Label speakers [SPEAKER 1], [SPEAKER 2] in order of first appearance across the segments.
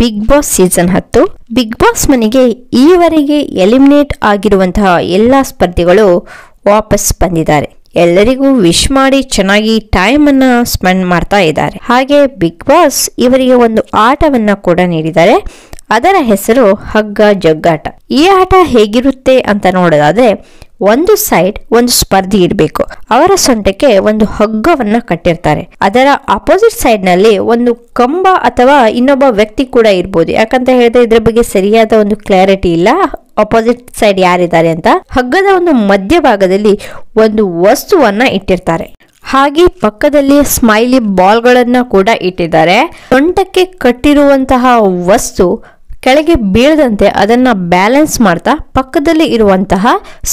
[SPEAKER 1] big Boss season ಹತ್ತು Bigg Boss ಮನೆಗೆ ಈವರೆಗೆ ಎಲಿಮಿನೇಟ್ ಆಗಿರುವಂತಹ ಎಲ್ಲ ಸ್ಪರ್ಧಿಗಳು ವಾಪಸ್ ಬಂದಿದ್ದಾರೆ ಎಲ್ಲರಿಗೂ ವಿಶ್ ಮಾಡಿ ಚೆನ್ನಾಗಿ ಟೈಮ್ ಅನ್ನ ಸ್ಪೆಂಡ್ ಮಾಡ್ತಾ ಇದ್ದಾರೆ ಹಾಗೆ ಬಿಗ್ ಬಾಸ್ ಇವರಿಗೆ ಒಂದು ಆಟವನ್ನ ಕೂಡ ನೀಡಿದ್ದಾರೆ ಅದರ ಹೆಸರು ಹಗ್ಗ ಜಗ್ಗಾಟ ಈ ಆಟ ಹೇಗಿರುತ್ತೆ ಅಂತ ನೋಡೋದಾದ್ರೆ ಒಂದು ಸೈಡ್ ಒಂದು ಸ್ಪರ್ಧಿ ಇರಬೇಕು ಅವರ ಸೊಂಟಕ್ಕೆ ಒಂದು ಹಗ್ಗವನ್ನ ಕಟ್ಟಿರ್ತಾರೆ ಅದರ ಅಪೋಸಿಟ್ ಸೈಡ್ ನಲ್ಲಿ ಒಂದು ಕಂಬ ಅಥವಾ ಇನ್ನೊಬ್ಬ ವ್ಯಕ್ತಿ ಕೂಡ ಇರ್ಬೋದು ಯಾಕಂತ ಹೇಳಿದ್ರೆ ಇದ್ರ ಬಗ್ಗೆ ಸರಿಯಾದ ಒಂದು ಕ್ಲಾರಿಟಿ ಇಲ್ಲ ಅಪೋಸಿಟ್ ಸೈಡ್ ಯಾರಿದ್ದಾರೆ ಅಂತ ಹಗ್ಗದ ಒಂದು ಮಧ್ಯಭಾಗದಲ್ಲಿ ಒಂದು ವಸ್ತುವನ್ನ ಇಟ್ಟಿರ್ತಾರೆ ಹಾಗೆ ಪಕ್ಕದಲ್ಲಿ ಸ್ಮೈಲಿ ಬಾಲ್ಗಳನ್ನ ಕೂಡ ಇಟ್ಟಿದ್ದಾರೆ ಸೊಂಟಕ್ಕೆ ಕಟ್ಟಿರುವಂತಹ ವಸ್ತು ಕೆಳಗೆ ಬೀಳದಂತೆ ಅದನ್ನು ಬ್ಯಾಲೆನ್ಸ್ ಮಾಡ್ತಾ ಪಕ್ಕದಲ್ಲಿ ಇರುವಂತಹ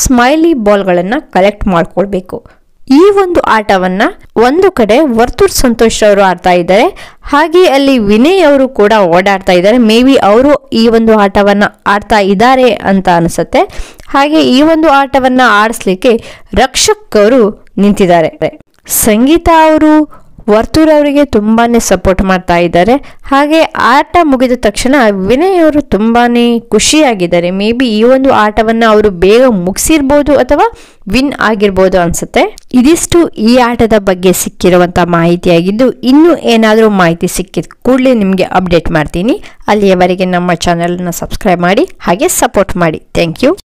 [SPEAKER 1] ಸ್ಮೈಲಿ ಬಾಲ್ಗಳನ್ನು ಕಲೆಕ್ಟ್ ಮಾಡಿಕೊಳ್ಬೇಕು ಈ ಒಂದು ಆಟವನ್ನ ಒಂದು ಕಡೆ ವರ್ತೂರ್ ಸಂತೋಷ್ ಅವರು ಆಡ್ತಾ ಇದ್ದಾರೆ ಹಾಗೆ ಅಲ್ಲಿ ವಿನಯ್ ಅವರು ಕೂಡ ಓಡಾಡ್ತಾ ಇದ್ದಾರೆ ಮೇ ಬಿ ಅವರು ಈ ಒಂದು ಆಟವನ್ನ ಆಡ್ತಾ ಇದ್ದಾರೆ ಅಂತ ಅನಿಸುತ್ತೆ ಹಾಗೆ ಈ ಒಂದು ಆಟವನ್ನ ಆಡಿಸ್ಲಿಕ್ಕೆ ರಕ್ಷಕ್ ಅವರು ನಿಂತಿದ್ದಾರೆ ಸಂಗೀತ ಅವರು ವರ್ತೂರ್ ಅವರಿಗೆ ತುಂಬಾ ಸಪೋರ್ಟ್ ಮಾಡ್ತಾ ಇದ್ದಾರೆ ಹಾಗೆ ಆಟ ಮುಗಿದ ತಕ್ಷಣ ವಿನಯ್ ಅವರು ತುಂಬಾ ಖುಷಿಯಾಗಿದ್ದಾರೆ ಮೇ ಬಿ ಈ ಒಂದು ಆಟವನ್ನು ಅವರು ಬೇಗ ಮುಗಿಸಿರ್ಬೋದು ಅಥವಾ ವಿನ್ ಆಗಿರ್ಬೋದು ಅನ್ಸುತ್ತೆ ಇದಿಷ್ಟು ಈ ಆಟದ ಬಗ್ಗೆ ಸಿಕ್ಕಿರುವಂಥ ಮಾಹಿತಿಯಾಗಿದ್ದು ಇನ್ನೂ ಏನಾದರೂ ಮಾಹಿತಿ ಸಿಕ್ಕಿದ ಕೂಡಲೇ ನಿಮಗೆ ಅಪ್ಡೇಟ್ ಮಾಡ್ತೀನಿ ಅಲ್ಲಿಯವರೆಗೆ ನಮ್ಮ ಚಾನಲನ್ನು ಸಬ್ಸ್ಕ್ರೈಬ್ ಮಾಡಿ ಹಾಗೆ ಸಪೋರ್ಟ್ ಮಾಡಿ ಥ್ಯಾಂಕ್ ಯು